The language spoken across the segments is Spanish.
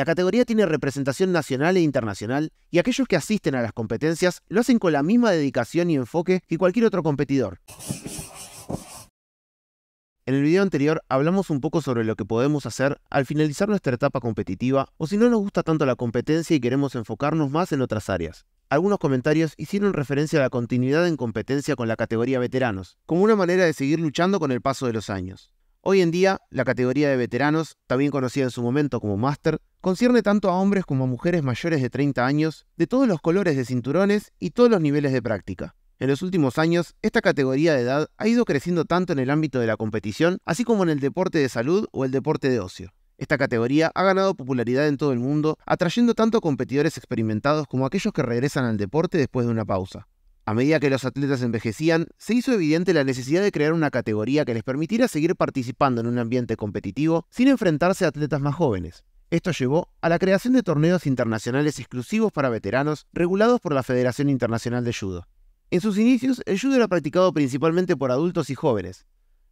La categoría tiene representación nacional e internacional y aquellos que asisten a las competencias lo hacen con la misma dedicación y enfoque que cualquier otro competidor. En el video anterior hablamos un poco sobre lo que podemos hacer al finalizar nuestra etapa competitiva o si no nos gusta tanto la competencia y queremos enfocarnos más en otras áreas. Algunos comentarios hicieron referencia a la continuidad en competencia con la categoría veteranos, como una manera de seguir luchando con el paso de los años. Hoy en día, la categoría de veteranos, también conocida en su momento como máster, Concierne tanto a hombres como a mujeres mayores de 30 años, de todos los colores de cinturones y todos los niveles de práctica. En los últimos años, esta categoría de edad ha ido creciendo tanto en el ámbito de la competición, así como en el deporte de salud o el deporte de ocio. Esta categoría ha ganado popularidad en todo el mundo, atrayendo tanto a competidores experimentados como aquellos que regresan al deporte después de una pausa. A medida que los atletas envejecían, se hizo evidente la necesidad de crear una categoría que les permitiera seguir participando en un ambiente competitivo sin enfrentarse a atletas más jóvenes. Esto llevó a la creación de torneos internacionales exclusivos para veteranos regulados por la Federación Internacional de Judo. En sus inicios, el judo era practicado principalmente por adultos y jóvenes.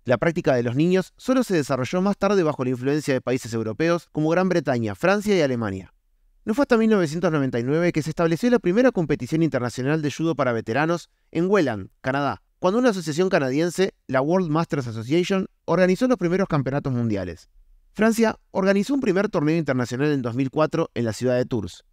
La práctica de los niños solo se desarrolló más tarde bajo la influencia de países europeos como Gran Bretaña, Francia y Alemania. No fue hasta 1999 que se estableció la primera competición internacional de judo para veteranos en Welland, Canadá, cuando una asociación canadiense, la World Masters Association, organizó los primeros campeonatos mundiales. Francia organizó un primer torneo internacional en 2004 en la ciudad de Tours.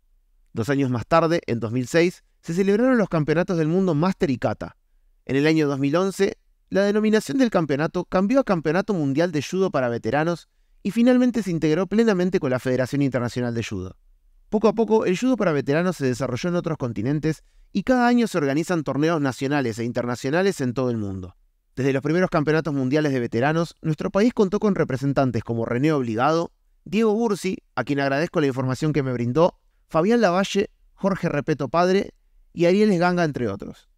Dos años más tarde, en 2006, se celebraron los campeonatos del mundo Master y Kata. En el año 2011, la denominación del campeonato cambió a Campeonato Mundial de Judo para Veteranos y finalmente se integró plenamente con la Federación Internacional de Judo. Poco a poco, el judo para veteranos se desarrolló en otros continentes y cada año se organizan torneos nacionales e internacionales en todo el mundo. Desde los primeros campeonatos mundiales de veteranos, nuestro país contó con representantes como René Obligado, Diego Bursi, a quien agradezco la información que me brindó, Fabián Lavalle, Jorge Repeto Padre y Ariel Esganga, entre otros.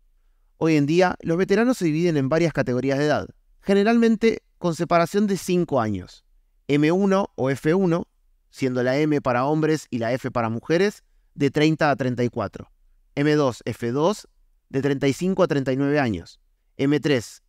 Hoy en día, los veteranos se dividen en varias categorías de edad, generalmente con separación de 5 años. M1 o F1, siendo la M para hombres y la F para mujeres, de 30 a 34. M2, F2, de 35 a 39 años. M3,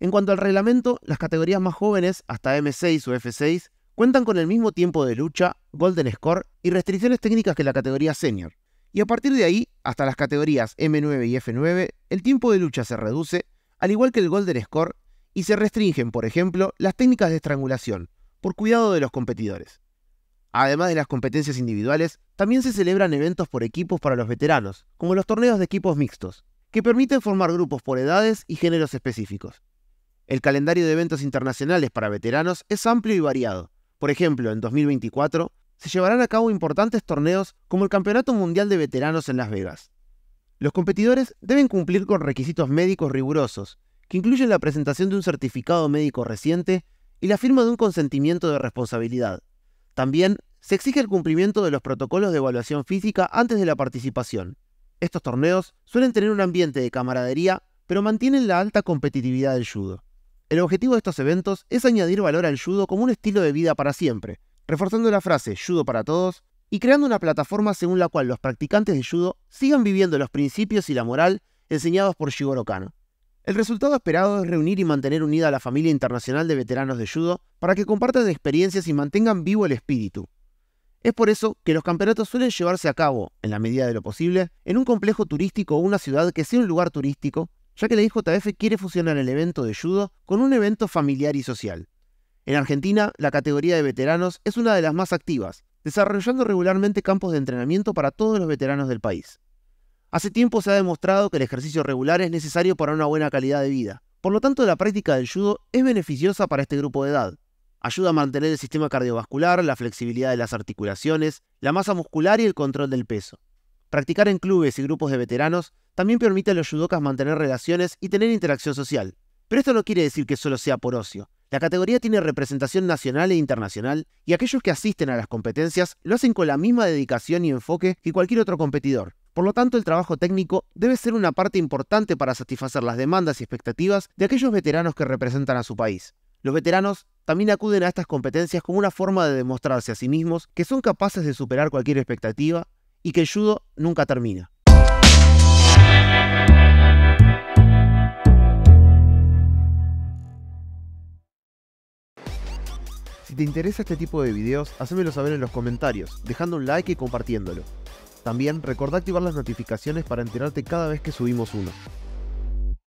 En cuanto al reglamento, las categorías más jóvenes, hasta M6 o F6, cuentan con el mismo tiempo de lucha, golden score y restricciones técnicas que la categoría senior. Y a partir de ahí, hasta las categorías M9 y F9, el tiempo de lucha se reduce, al igual que el golden score, y se restringen, por ejemplo, las técnicas de estrangulación, por cuidado de los competidores. Además de las competencias individuales, también se celebran eventos por equipos para los veteranos, como los torneos de equipos mixtos, que permiten formar grupos por edades y géneros específicos. El calendario de eventos internacionales para veteranos es amplio y variado. Por ejemplo, en 2024 se llevarán a cabo importantes torneos como el Campeonato Mundial de Veteranos en Las Vegas. Los competidores deben cumplir con requisitos médicos rigurosos, que incluyen la presentación de un certificado médico reciente y la firma de un consentimiento de responsabilidad. También se exige el cumplimiento de los protocolos de evaluación física antes de la participación. Estos torneos suelen tener un ambiente de camaradería, pero mantienen la alta competitividad del judo. El objetivo de estos eventos es añadir valor al judo como un estilo de vida para siempre, reforzando la frase judo para todos y creando una plataforma según la cual los practicantes de judo sigan viviendo los principios y la moral enseñados por Shigoro Kano. El resultado esperado es reunir y mantener unida a la familia internacional de veteranos de judo para que compartan experiencias y mantengan vivo el espíritu. Es por eso que los campeonatos suelen llevarse a cabo, en la medida de lo posible, en un complejo turístico o una ciudad que sea un lugar turístico ya que la IJF quiere fusionar el evento de judo con un evento familiar y social. En Argentina, la categoría de veteranos es una de las más activas, desarrollando regularmente campos de entrenamiento para todos los veteranos del país. Hace tiempo se ha demostrado que el ejercicio regular es necesario para una buena calidad de vida, por lo tanto la práctica del judo es beneficiosa para este grupo de edad. Ayuda a mantener el sistema cardiovascular, la flexibilidad de las articulaciones, la masa muscular y el control del peso. Practicar en clubes y grupos de veteranos también permite a los judocas mantener relaciones y tener interacción social. Pero esto no quiere decir que solo sea por ocio. La categoría tiene representación nacional e internacional y aquellos que asisten a las competencias lo hacen con la misma dedicación y enfoque que cualquier otro competidor. Por lo tanto, el trabajo técnico debe ser una parte importante para satisfacer las demandas y expectativas de aquellos veteranos que representan a su país. Los veteranos también acuden a estas competencias como una forma de demostrarse a sí mismos que son capaces de superar cualquier expectativa y que el judo nunca termina. Si te interesa este tipo de videos, házmelo saber en los comentarios, dejando un like y compartiéndolo. También recuerda activar las notificaciones para enterarte cada vez que subimos uno.